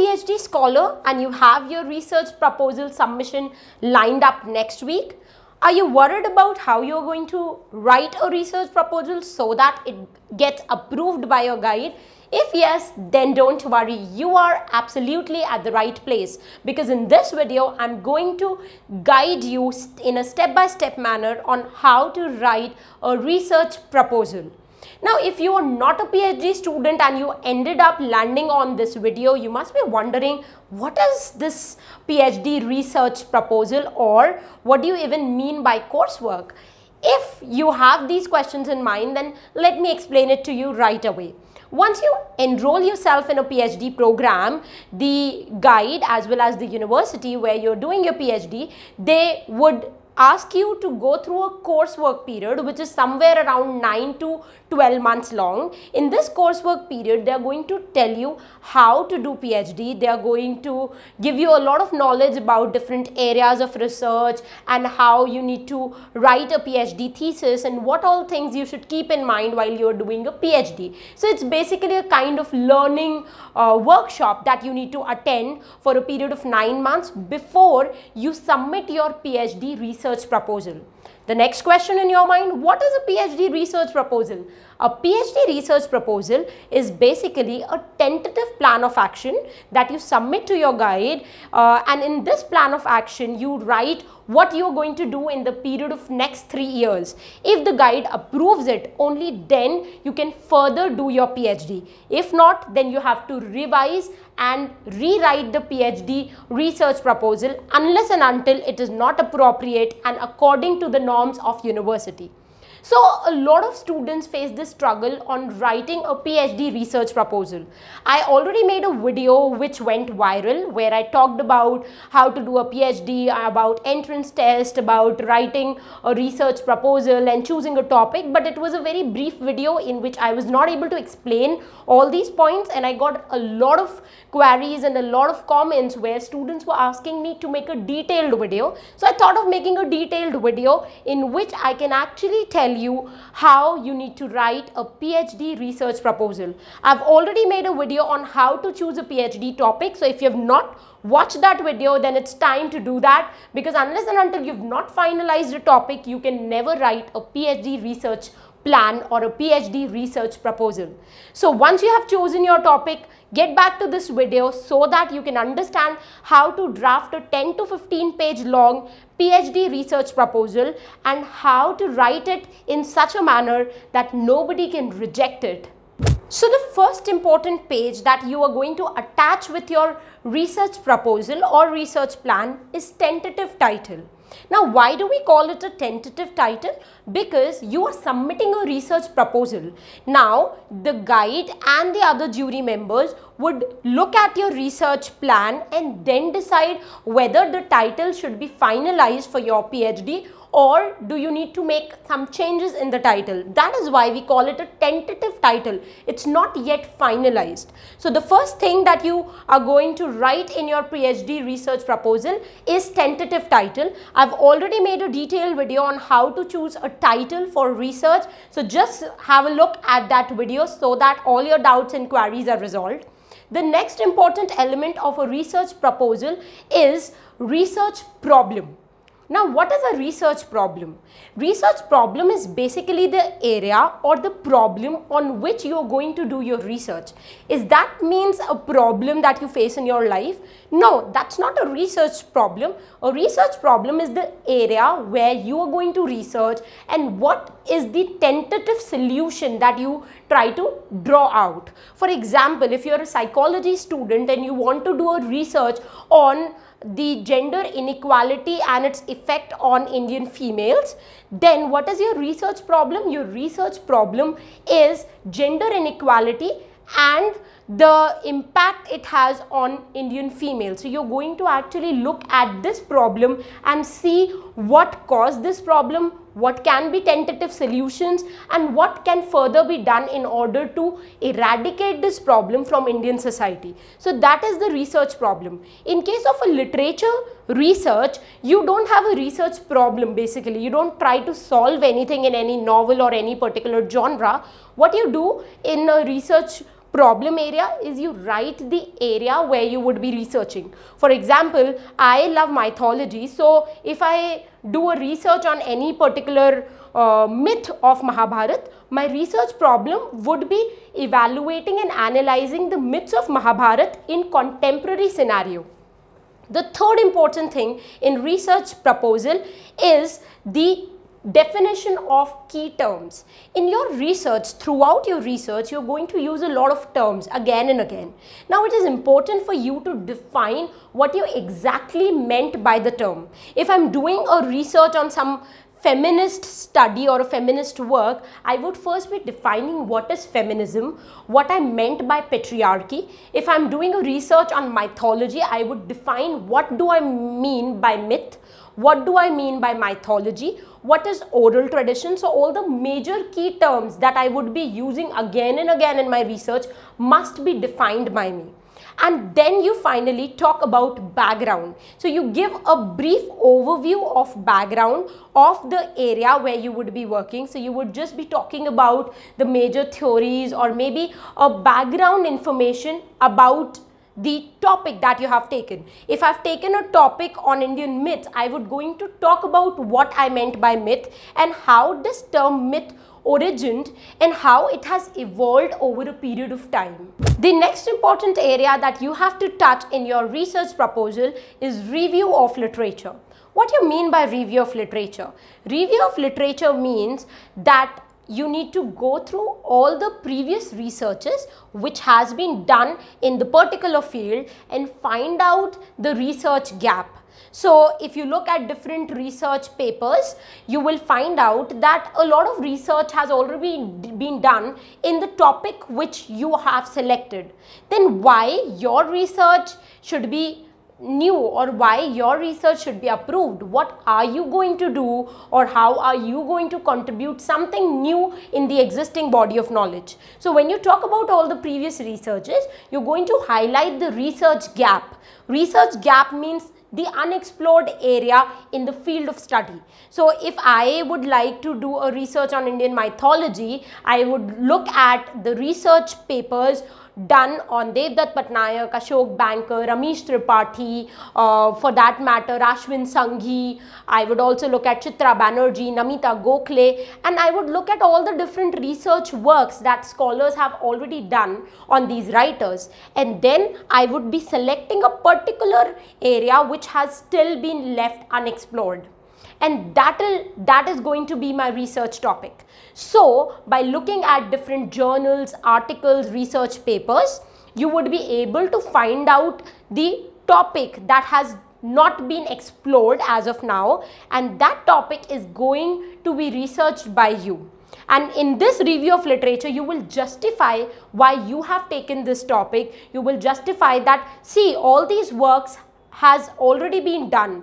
PhD scholar and you have your research proposal submission lined up next week, are you worried about how you're going to write a research proposal so that it gets approved by your guide? If yes, then don't worry. You are absolutely at the right place because in this video, I'm going to guide you in a step-by-step -step manner on how to write a research proposal. Now, if you are not a PhD student and you ended up landing on this video, you must be wondering what is this PhD research proposal or what do you even mean by coursework? If you have these questions in mind, then let me explain it to you right away. Once you enroll yourself in a PhD program, the guide as well as the university where you're doing your PhD, they would ask you to go through a coursework period which is somewhere around 9 to 12 months long. In this coursework period, they are going to tell you how to do PhD. They are going to give you a lot of knowledge about different areas of research and how you need to write a PhD thesis and what all things you should keep in mind while you're doing a PhD. So it's basically a kind of learning uh, workshop that you need to attend for a period of 9 months before you submit your PhD research research proposal. The next question in your mind, what is a PhD research proposal? A PhD research proposal is basically a tentative plan of action that you submit to your guide uh, and in this plan of action you write what you are going to do in the period of next three years. If the guide approves it, only then you can further do your PhD. If not, then you have to revise and rewrite the PhD research proposal unless and until it is not appropriate and according to the the norms of university. So a lot of students face this struggle on writing a PhD research proposal. I already made a video which went viral where I talked about how to do a PhD, about entrance test, about writing a research proposal and choosing a topic but it was a very brief video in which I was not able to explain all these points and I got a lot of queries and a lot of comments where students were asking me to make a detailed video. So I thought of making a detailed video in which I can actually tell tell you how you need to write a PhD research proposal. I've already made a video on how to choose a PhD topic. So if you have not watched that video, then it's time to do that because unless and until you've not finalized a topic, you can never write a PhD research plan or a PhD research proposal. So once you have chosen your topic, get back to this video so that you can understand how to draft a 10 to 15 page long PhD research proposal and how to write it in such a manner that nobody can reject it. So the first important page that you are going to attach with your research proposal or research plan is tentative title. Now, why do we call it a tentative title? Because you are submitting a research proposal. Now, the guide and the other jury members would look at your research plan and then decide whether the title should be finalized for your PhD or do you need to make some changes in the title? That is why we call it a tentative title. It's not yet finalized. So the first thing that you are going to write in your PhD research proposal is tentative title. I've already made a detailed video on how to choose a title for research. So just have a look at that video so that all your doubts and queries are resolved. The next important element of a research proposal is research problem. Now what is a research problem? Research problem is basically the area or the problem on which you are going to do your research. Is that means a problem that you face in your life? No, that's not a research problem. A research problem is the area where you are going to research and what is the tentative solution that you try to draw out. For example, if you're a psychology student and you want to do a research on the gender inequality and its effect on Indian females, then what is your research problem? Your research problem is gender inequality and the impact it has on Indian females. So you're going to actually look at this problem and see what caused this problem, what can be tentative solutions and what can further be done in order to eradicate this problem from Indian society. So that is the research problem. In case of a literature research, you don't have a research problem basically. You don't try to solve anything in any novel or any particular genre. What you do in a research problem area is you write the area where you would be researching. For example, I love mythology. So if I do a research on any particular uh, myth of Mahabharata, my research problem would be evaluating and analyzing the myths of Mahabharata in contemporary scenario. The third important thing in research proposal is the definition of key terms. In your research, throughout your research, you're going to use a lot of terms again and again. Now, it is important for you to define what you exactly meant by the term. If I'm doing a research on some feminist study or a feminist work, I would first be defining what is feminism, what I meant by patriarchy. If I'm doing a research on mythology, I would define what do I mean by myth, what do I mean by mythology, what is oral tradition. So all the major key terms that I would be using again and again in my research must be defined by me and then you finally talk about background. So you give a brief overview of background of the area where you would be working. So you would just be talking about the major theories or maybe a background information about the topic that you have taken. If I've taken a topic on Indian myths, I would going to talk about what I meant by myth and how this term myth Origin and how it has evolved over a period of time. The next important area that you have to touch in your research proposal is review of literature. What do you mean by review of literature? Review of literature means that you need to go through all the previous researches which has been done in the particular field and find out the research gap. So if you look at different research papers, you will find out that a lot of research has already been done in the topic which you have selected. Then why your research should be new or why your research should be approved. What are you going to do or how are you going to contribute something new in the existing body of knowledge. So when you talk about all the previous researches, you're going to highlight the research gap. Research gap means the unexplored area in the field of study. So if I would like to do a research on Indian mythology, I would look at the research papers done on Devdutt Patnaik, Ashok Banker, Ramesh Tripathi, uh, for that matter Ashwin Sanghi, I would also look at Chitra Banerjee, Namita Gokhale and I would look at all the different research works that scholars have already done on these writers and then I would be selecting a particular area which has still been left unexplored and that'll that is going to be my research topic so by looking at different journals articles research papers you would be able to find out the topic that has not been explored as of now and that topic is going to be researched by you and in this review of literature you will justify why you have taken this topic you will justify that see all these works has already been done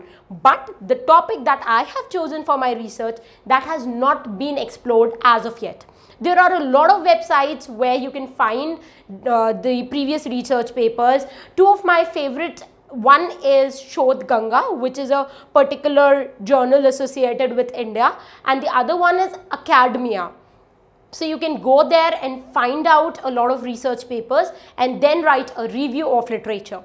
but the topic that I have chosen for my research that has not been explored as of yet. There are a lot of websites where you can find uh, the previous research papers. Two of my favorites one is Shodh Ganga, which is a particular journal associated with India, and the other one is Academia. So you can go there and find out a lot of research papers and then write a review of literature.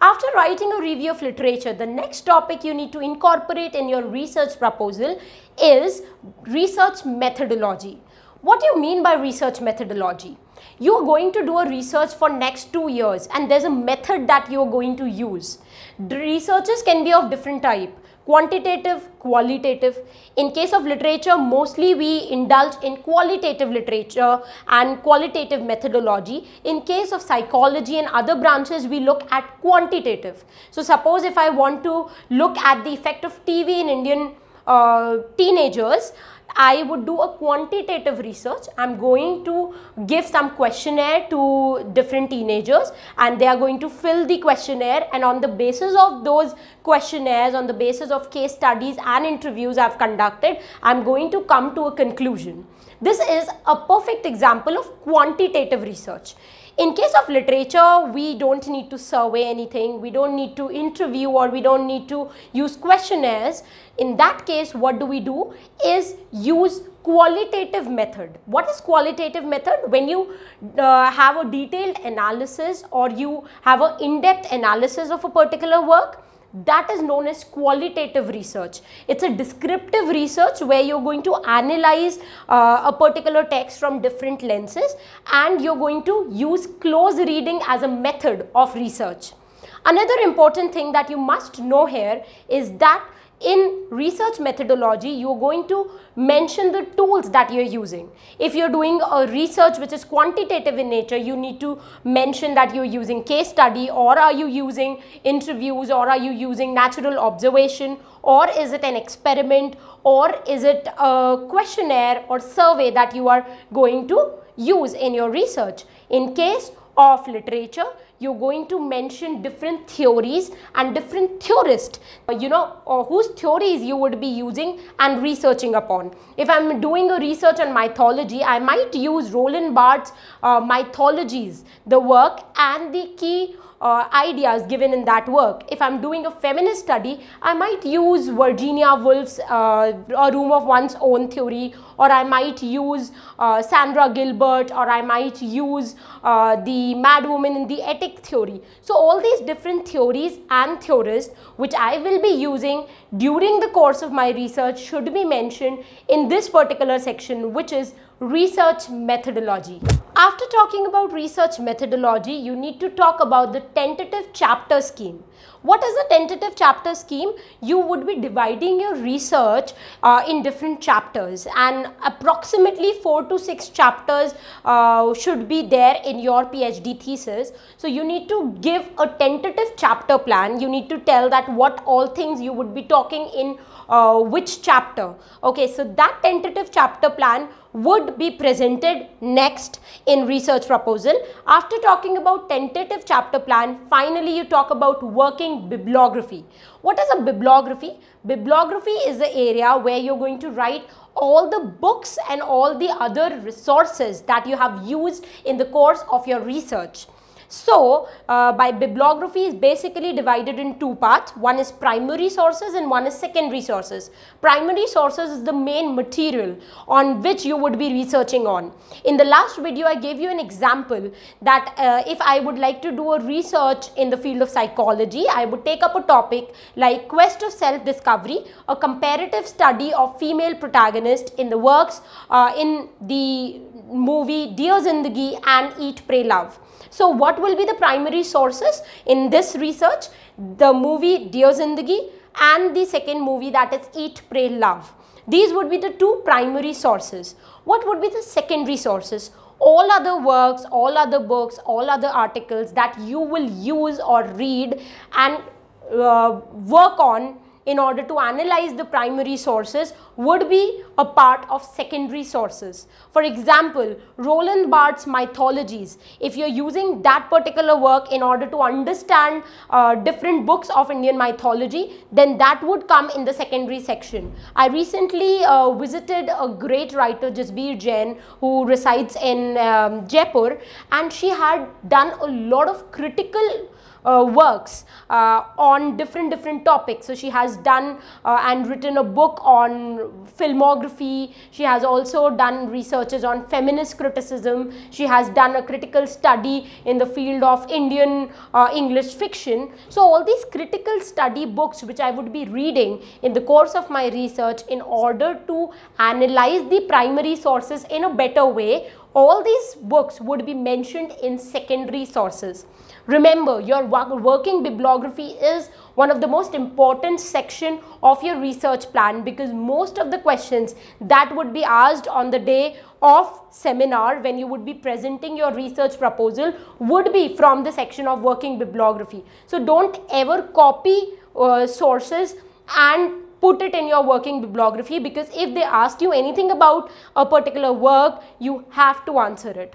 After writing a review of literature, the next topic you need to incorporate in your research proposal is research methodology. What do you mean by research methodology? You are going to do a research for next two years and there's a method that you're going to use. The researches can be of different type quantitative, qualitative. In case of literature, mostly we indulge in qualitative literature and qualitative methodology. In case of psychology and other branches, we look at quantitative. So suppose if I want to look at the effect of TV in Indian uh, teenagers, I would do a quantitative research. I'm going to give some questionnaire to different teenagers and they are going to fill the questionnaire and on the basis of those questionnaires, on the basis of case studies and interviews I've conducted, I'm going to come to a conclusion. This is a perfect example of quantitative research. In case of literature, we don't need to survey anything. We don't need to interview or we don't need to use questionnaires. In that case, what do we do is use qualitative method. What is qualitative method? When you uh, have a detailed analysis or you have an in-depth analysis of a particular work, that is known as qualitative research. It's a descriptive research where you're going to analyze uh, a particular text from different lenses and you're going to use close reading as a method of research. Another important thing that you must know here is that in research methodology you're going to mention the tools that you're using if you're doing a research which is quantitative in nature you need to mention that you're using case study or are you using interviews or are you using natural observation or is it an experiment or is it a questionnaire or survey that you are going to use in your research in case of literature you're going to mention different theories and different theorists, uh, you know, or whose theories you would be using and researching upon. If I'm doing a research on mythology, I might use Roland Barthes' uh, Mythologies, the work and the key uh, ideas given in that work. If I'm doing a feminist study, I might use Virginia Woolf's uh, A Room of One's Own Theory or I might use uh, Sandra Gilbert or I might use uh, the Mad Woman in the Ethic Theory. So all these different theories and theorists which I will be using during the course of my research should be mentioned in this particular section which is research methodology. After talking about research methodology, you need to talk about the tentative chapter scheme. What is a tentative chapter scheme? You would be dividing your research uh, in different chapters and approximately 4 to 6 chapters uh, should be there in your PhD thesis. So you need to give a tentative chapter plan. You need to tell that what all things you would be talking in uh, which chapter. Okay, so that tentative chapter plan would be presented next in research proposal. After talking about tentative chapter plan, finally you talk about working bibliography. What is a bibliography? Bibliography is the area where you're going to write all the books and all the other resources that you have used in the course of your research. So, uh, by bibliography is basically divided in two parts. One is primary sources and one is secondary sources. Primary sources is the main material on which you would be researching on. In the last video, I gave you an example that uh, if I would like to do a research in the field of psychology, I would take up a topic like quest of self-discovery, a comparative study of female protagonists in the works uh, in the movie Dear Zindagi and Eat, Pray, Love. So, what what will be the primary sources in this research? The movie Dear Zindagi and the second movie that is Eat, Pray, Love. These would be the two primary sources. What would be the secondary sources? All other works, all other books, all other articles that you will use or read and uh, work on in order to analyze the primary sources would be a part of secondary sources. For example, Roland Barthes' Mythologies, if you're using that particular work in order to understand uh, different books of Indian mythology, then that would come in the secondary section. I recently uh, visited a great writer, Jasbir Jain, who resides in um, Jaipur and she had done a lot of critical uh, works uh, on different different topics. So she has done uh, and written a book on filmography. She has also done researches on feminist criticism. She has done a critical study in the field of Indian English fiction. So all these critical study books which I would be reading in the course of my research in order to analyze the primary sources in a better way all these books would be mentioned in secondary sources. Remember, your working bibliography is one of the most important section of your research plan because most of the questions that would be asked on the day of seminar when you would be presenting your research proposal would be from the section of working bibliography. So don't ever copy uh, sources and put it in your working bibliography because if they ask you anything about a particular work, you have to answer it.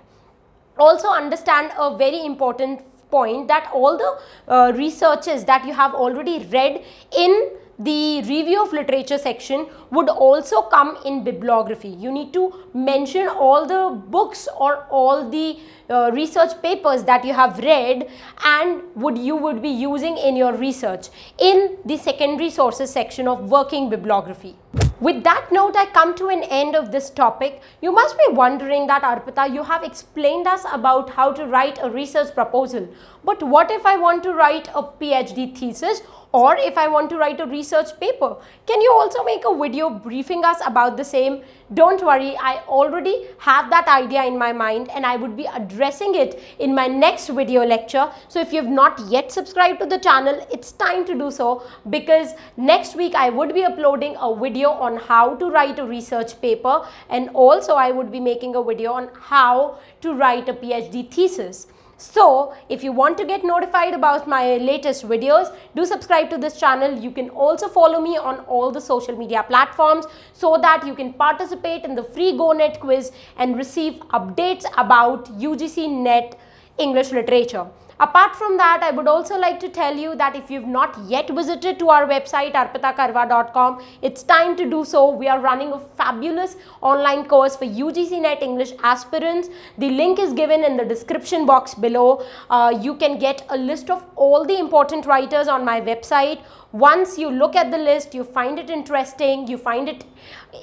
Also understand a very important point that all the uh, researches that you have already read in the review of literature section would also come in bibliography. You need to mention all the books or all the uh, research papers that you have read and would you would be using in your research in the secondary sources section of working bibliography. With that note, I come to an end of this topic. You must be wondering that Arpita, you have explained us about how to write a research proposal but what if I want to write a PhD thesis or if I want to write a research paper? Can you also make a video briefing us about the same? Don't worry, I already have that idea in my mind and I would be addressing it in my next video lecture. So if you've not yet subscribed to the channel, it's time to do so because next week I would be uploading a video on how to write a research paper and also I would be making a video on how to write a PhD thesis. So if you want to get notified about my latest videos, do subscribe to this channel. You can also follow me on all the social media platforms so that you can participate in the free GoNet quiz and receive updates about UGC NET English literature. Apart from that, I would also like to tell you that if you've not yet visited to our website arpitakarwa.com, it's time to do so. We are running a fabulous online course for UGC NET English aspirants. The link is given in the description box below. Uh, you can get a list of all the important writers on my website once you look at the list, you find it interesting, you find it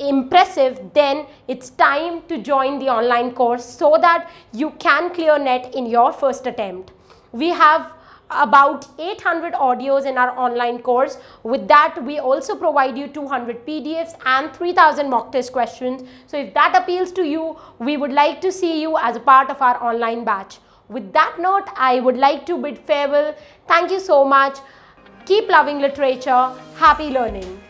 impressive, then it's time to join the online course so that you can clear net in your first attempt. We have about 800 audios in our online course. With that, we also provide you 200 PDFs and 3000 mock test questions. So if that appeals to you, we would like to see you as a part of our online batch. With that note, I would like to bid farewell. Thank you so much. Keep loving literature. Happy learning.